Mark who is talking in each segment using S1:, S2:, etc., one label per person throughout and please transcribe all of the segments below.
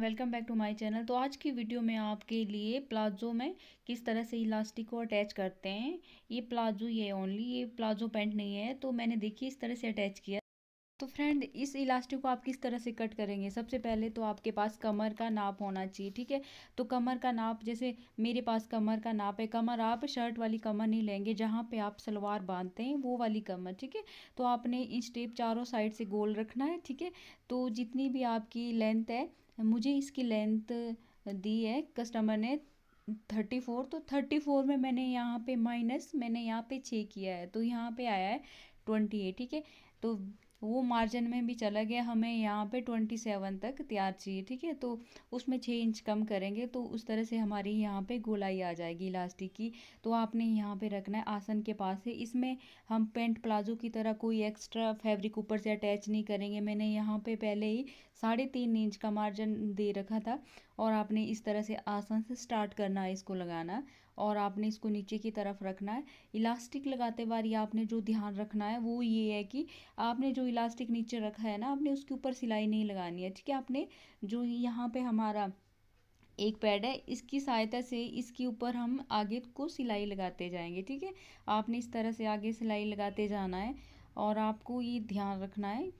S1: welcome back to my channel तो आज की वीडियो में आपके लिए प्लाजो में किस तरह से इलास्टिक को अटैच करते हैं ये प्लाजो ये ओनली ये प्लाजो पैंट नहीं है तो मैंने देखिए इस तरह से अटैच किया तो फ्रेंड इस इलास्टिक को आप किस तरह से कट करेंगे सबसे पहले तो आपके पास कमर का नाप होना चाहिए ठीक है तो कमर का नाप जैसे मेरे पास कमर का नाप है कमर आप शर्ट वाली कमर नहीं लेंगे जहाँ पे आप सलवार बांधते हैं वो वाली कमर ठीक है तो आपने इस टेप चारों साइड से गोल रखना है ठीक है तो जितनी भी आपकी लेंथ है मुझे इसकी लेंथ दी है कस्टमर ने थर्टी फोर तो थर्टी फोर में मैंने यहाँ पे माइनस मैंने यहाँ पे छः किया है तो यहाँ पे आया है ट्वेंटी एट ठीक है तो वो मार्जिन में भी चला गया हमें यहाँ पे ट्वेंटी सेवन तक तैयार चाहिए ठीक है तो उसमें छः इंच कम करेंगे तो उस तरह से हमारी यहाँ पे गोलाई आ जाएगी इलास्टिक की तो आपने यहाँ पे रखना है आसन के पास है इसमें हम पेंट प्लाजो की तरह कोई एक्स्ट्रा फैब्रिक ऊपर से अटैच नहीं करेंगे मैंने यहाँ पे पहले ही साढ़े तीन इंच का मार्जिन दे रखा था और आपने इस तरह से आसन से स्टार्ट करना है इसको लगाना और आपने इसको नीचे की तरफ रखना है इलास्टिक लगाते ये आपने जो ध्यान रखना है वो ये है कि आपने जो इलास्टिक नीचे रखा है ना आपने उसके ऊपर सिलाई नहीं लगानी है ठीक है आपने जो यहाँ पे हमारा एक पैड है इसकी सहायता से इसके ऊपर हम आगे को सिलाई लगाते जाएंगे ठीक है आपने इस तरह से आगे सिलाई लगाते जाना है और आपको ये ध्यान रखना है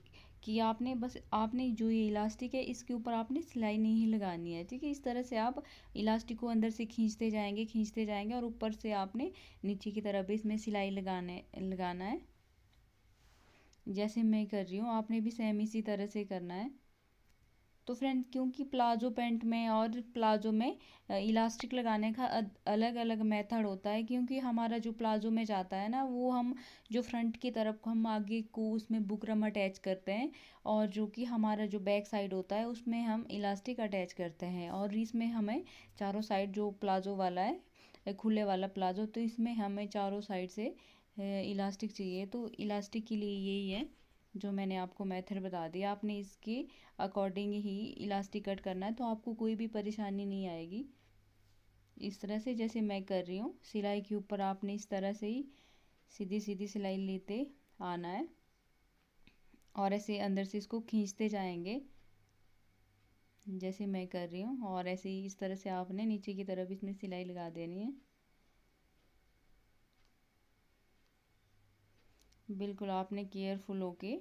S1: कि आपने बस आपने जो ये इलास्टिक है इसके ऊपर आपने सिलाई नहीं लगानी है ठीक है इस तरह से आप इलास्टिक को अंदर से खींचते जाएंगे खींचते जाएंगे और ऊपर से आपने नीचे की तरफ इसमें सिलाई लगाने लगाना है जैसे मैं कर रही हूँ आपने भी सेम इसी तरह से करना है तो फ्रेंड क्योंकि प्लाजो पैंट में और प्लाजो में इलास्टिक लगाने का अलग अलग मेथड होता है क्योंकि हमारा जो प्लाजो में जाता है ना वो हम जो फ्रंट की तरफ को हम आगे को उसमें बुकरम अटैच करते हैं और जो कि हमारा जो बैक साइड होता है उसमें हम इलास्टिक अटैच करते हैं और इसमें हमें चारों साइड जो प्लाजो वाला है खुले वाला प्लाजो तो इसमें हमें चारों साइड से इलास्टिक चाहिए तो इलास्टिक के लिए यही है जो मैंने आपको मेथड बता दिया आपने इसके अकॉर्डिंग ही इलास्टिक कट करना है तो आपको कोई भी परेशानी नहीं आएगी इस तरह से जैसे मैं कर रही हूँ सिलाई के ऊपर आपने इस तरह से ही सीधी सीधी सिलाई लेते आना है और ऐसे अंदर से इसको खींचते जाएंगे जैसे मैं कर रही हूँ और ऐसे ही इस तरह से आपने नीचे की तरफ इसमें सिलाई लगा देनी है बिल्कुल आपने केयरफुल होके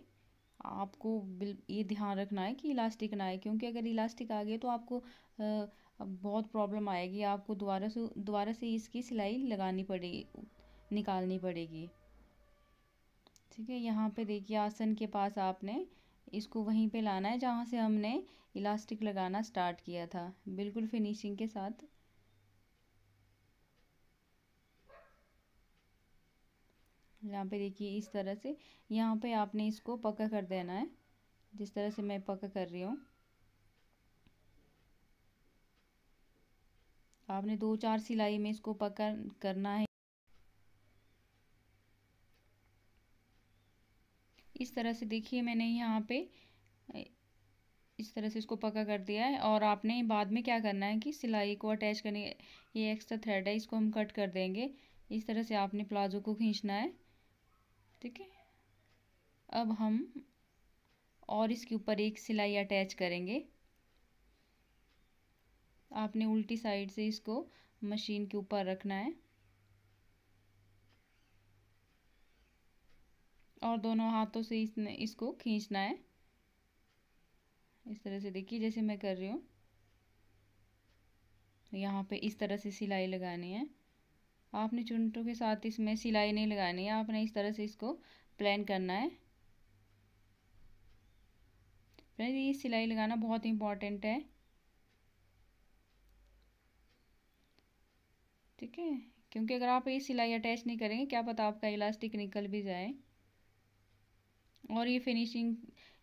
S1: आपको बिल ये ध्यान रखना है कि इलास्टिक ना आए क्योंकि अगर इलास्टिक आ गया तो आपको आ, बहुत प्रॉब्लम आएगी आपको दोबारा से दोबारा से इसकी सिलाई लगानी पड़ेगी निकालनी पड़ेगी ठीक है यहाँ पे देखिए आसन के पास आपने इसको वहीं पे लाना है जहाँ से हमने इलास्टिक लगाना स्टार्ट किया था बिल्कुल फिनिशिंग के साथ यहाँ पे देखिए इस तरह से यहाँ पे आपने इसको पक्का कर देना है जिस तरह से मैं पक्का कर रही हूँ आपने दो चार सिलाई में इसको पक्का करना है इस तरह से देखिए मैंने यहाँ पे इस तरह से इसको पक्का कर दिया है और आपने बाद में क्या करना है कि सिलाई को अटैच करने ये एक्स्ट्रा थ्रेड है इसको हम कट कर देंगे इस तरह से आपने प्लाजो को खींचना है ठीक है अब हम और इसके ऊपर एक सिलाई अटैच करेंगे आपने उल्टी साइड से इसको मशीन के ऊपर रखना है और दोनों हाथों से इसने इसको खींचना है इस तरह से देखिए जैसे मैं कर रही हूँ यहाँ पे इस तरह से सिलाई लगानी है आपने चुनटों के साथ इसमें सिलाई नहीं लगानी है आपने इस तरह से इसको प्लान करना है फ्रेंड्स ये सिलाई लगाना बहुत इम्पॉर्टेंट है ठीक है क्योंकि अगर आप ये सिलाई अटैच नहीं करेंगे क्या पता आपका इलास्टिक निकल भी जाए और ये फिनिशिंग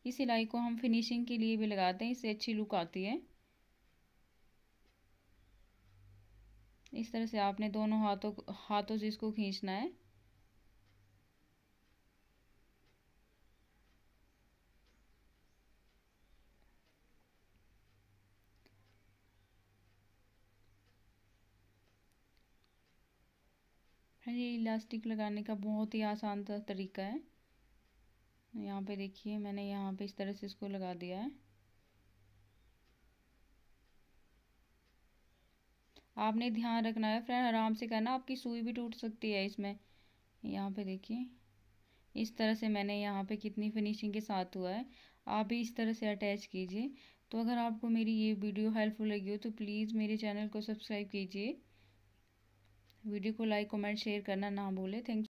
S1: इस सिलाई को हम फिनिशिंग के लिए भी लगाते हैं इससे अच्छी लुक आती है इस तरह से आपने दोनों हाथों हाथों से इसको खींचना है ये हाँ इलास्टिक लगाने का बहुत ही आसान तरीका है यहाँ पे देखिए मैंने यहाँ पे इस तरह से इसको लगा दिया है आपने ध्यान रखना है फ्रेंड आराम से करना आपकी सुई भी टूट सकती है इसमें यहाँ पे देखिए इस तरह से मैंने यहाँ पे कितनी फिनिशिंग के साथ हुआ है आप भी इस तरह से अटैच कीजिए तो अगर आपको मेरी ये वीडियो हेल्पफुल लगी हो तो प्लीज़ मेरे चैनल को सब्सक्राइब कीजिए वीडियो को लाइक कमेंट शेयर करना ना भूलें थैंक